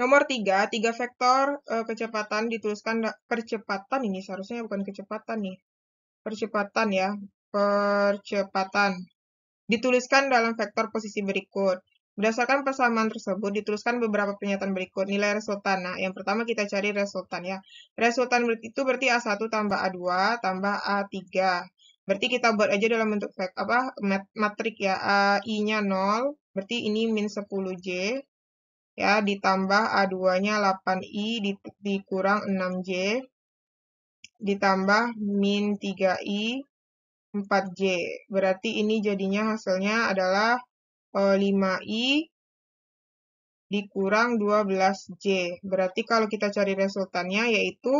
Nomor tiga, tiga vektor uh, kecepatan dituliskan percepatan ini seharusnya bukan kecepatan nih. Percepatan ya, percepatan. Dituliskan dalam vektor posisi berikut. Berdasarkan persamaan tersebut, dituliskan beberapa pernyataan berikut. Nilai resultan. Nah, yang pertama kita cari resultan ya. Resultan itu berarti A1 tambah A2 tambah A3. Berarti kita buat aja dalam bentuk apa matrik ya. I-nya 0, berarti ini min 10J ya ditambah A2-nya 8i dikurang 6j ditambah min 3i 4j. Berarti ini jadinya hasilnya adalah 5i eh, dikurang 12j. Berarti kalau kita cari resultannya yaitu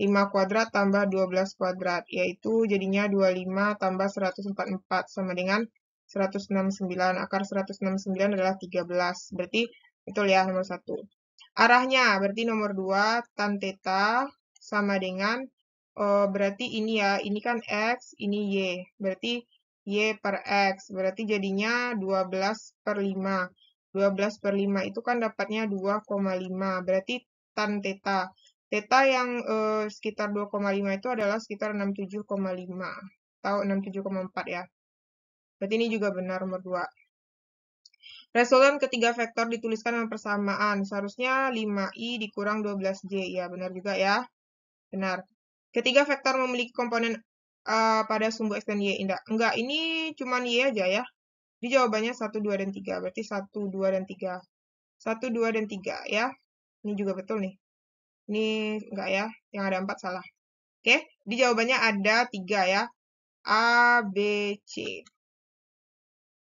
5 kuadrat tambah 12 kuadrat, yaitu jadinya 25 tambah 144 sama dengan 169. Akar 169 adalah 13. Berarti Betul ya, nomor satu. Arahnya, berarti nomor dua, tan theta sama dengan, uh, berarti ini ya, ini kan X, ini Y. Berarti Y per X, berarti jadinya 12 per 5. 12 per 5 itu kan dapatnya 2,5, berarti tan theta. Theta yang uh, sekitar 2,5 itu adalah sekitar 67,5 atau 67,4 ya. Berarti ini juga benar nomor dua. Resultan nah, ketiga vektor dituliskan dengan persamaan. Seharusnya 5i dikurang 12j. Ya, benar juga ya. Benar. Ketiga vektor memiliki komponen uh, pada sumbu x dan y. Enggak, enggak ini cuman y aja ya. Jadi jawabannya 1, 2, dan 3. Berarti 1, 2, dan 3. 1, 2, dan 3 ya. Ini juga betul nih. Ini enggak ya. Yang ada 4 salah. Oke, di jawabannya ada 3 ya. A, B, C.